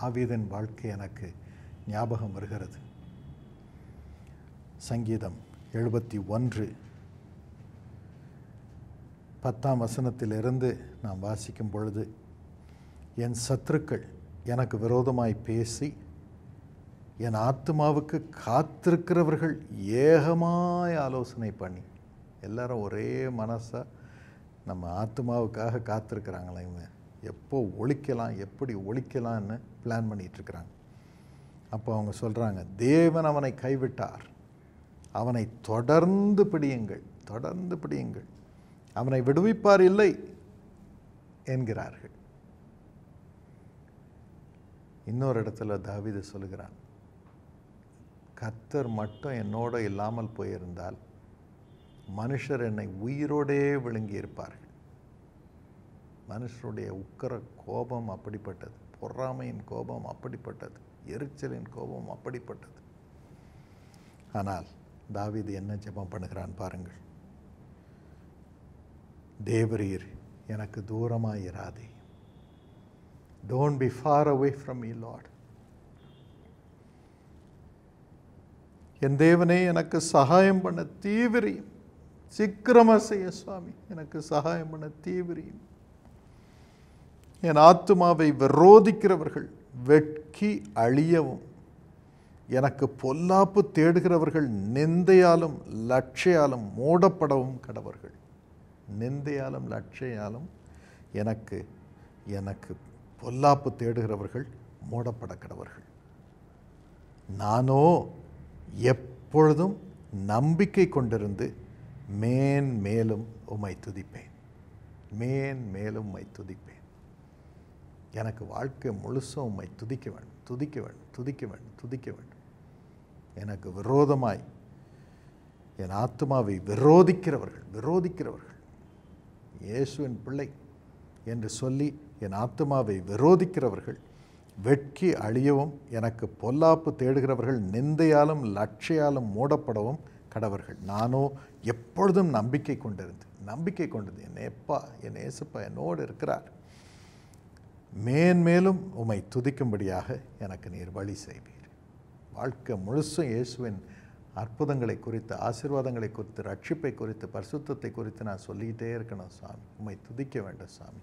தாவீதின் வாழ்க்கை எனக்கு ஞாபகம் வருகிறது சங்கீதம் எழுபத்தி ஒன்று பத்தாம் வசனத்திலிருந்து நாம் வாசிக்கும் பொழுது என் சத்துருக்கள் எனக்கு விரோதமாய் பேசி என் ஆத்மாவுக்கு காத்திருக்கிறவர்கள் ஏகமாய் ஆலோசனை பண்ணி எல்லாரும் ஒரே மனசாக நம்ம ஆத்மாவுக்காக காத்திருக்கிறாங்களே இவங்க எப்போ ஒழிக்கலாம் எப்படி ஒழிக்கலாம்னு பிளான் பண்ணிகிட்ருக்குறாங்க அப்போ அவங்க சொல்கிறாங்க தேவன் அவனை கைவிட்டார் அவனை தொடர்ந்து பிடியுங்கள் தொடர்ந்து பிடியுங்கள் அவனை விடுவிப்பார் இல்லை என்கிறார்கள் இன்னொரு இடத்துல தாவிது சொல்கிறான் கத்தர் மட்டும் என்னோட இல்லாமல் போயிருந்தால் மனுஷர் என்னை உயிரோடே விழுங்கியிருப்பார்கள் மனுஷனுடைய உக்கர கோபம் அப்படிப்பட்டது பொறாமையின் கோபம் அப்படிப்பட்டது எரிச்சலின் கோபம் அப்படிப்பட்டது ஆனால் தாவிது என்ன ஜெபம் பண்ணுகிறான் பாருங்கள் தேவரீர் எனக்கு தூரமாக இராதே don't be far away from இ லாட் என் தேவனே எனக்கு சகாயம் பண்ண தீவிரியும் சீக்கிரமாக செய்ய சுவாமி எனக்கு சகாயம் பண்ண தீவிரியும் என் ஆத்துமாவை விரோதிக்கிறவர்கள் வெட்கி அழியவும் எனக்கு பொல்லாப்பு தேடுகிறவர்கள் நிந்தையாலும் லட்சையாலும் மூடப்படவும் கடவர்கள் நிந்தையாலும் லட்சையாலும் எனக்கு எனக்கு பொல்லாப்பு தேடுகிறவர்கள் மூடப்பட கடவர்கள் நானோ எப்பொழுதும் நம்பிக்கை கொண்டிருந்து மேன் மேலும் உமை துதிப்பேன் மேன் மேலும் உமை துதிப்பேன் எனக்கு வாழ்க்கை முழுசும் உண்மை துதிக்க வேண்டும் துதிக்க வேண்டும் துதிக்க வேண்டும் துதிக்க வேண்டும் எனக்கு விரோதமாய் என் ஆத்மாவை விரோதிக்கிறவர்கள் விரோதிக்கிறவர்கள் இயேசுவின் பிள்ளை என்று சொல்லி என் ஆத்மாவை விரோதிக்கிறவர்கள் வெட்கி அழியவும் எனக்கு பொல்லாப்பு தேடுகிறவர்கள் நிந்தையாலும் லட்சையாலும் மூடப்படவும் கடவர்கள் நானோ எப்பொழுதும் நம்பிக்கை கொண்டிருந்து நம்பிக்கை கொண்டது என் எப்பா என் ஏசப்பா என்னோடு இருக்கிறார் மேன்மேலும் உமை துதிக்கும்படியாக எனக்கு நீர் வழி செய்வீர் வாழ்க்கை முழுசும் இயேசுவின் அற்புதங்களை குறித்து ஆசீர்வாதங்களை குறித்து ரட்சிப்பை குறித்து பரிசுத்தத்தை குறித்து நான் சொல்லிக்கிட்டே இருக்கணும் சாமி உமை துதிக்க வேண்டும் சாமி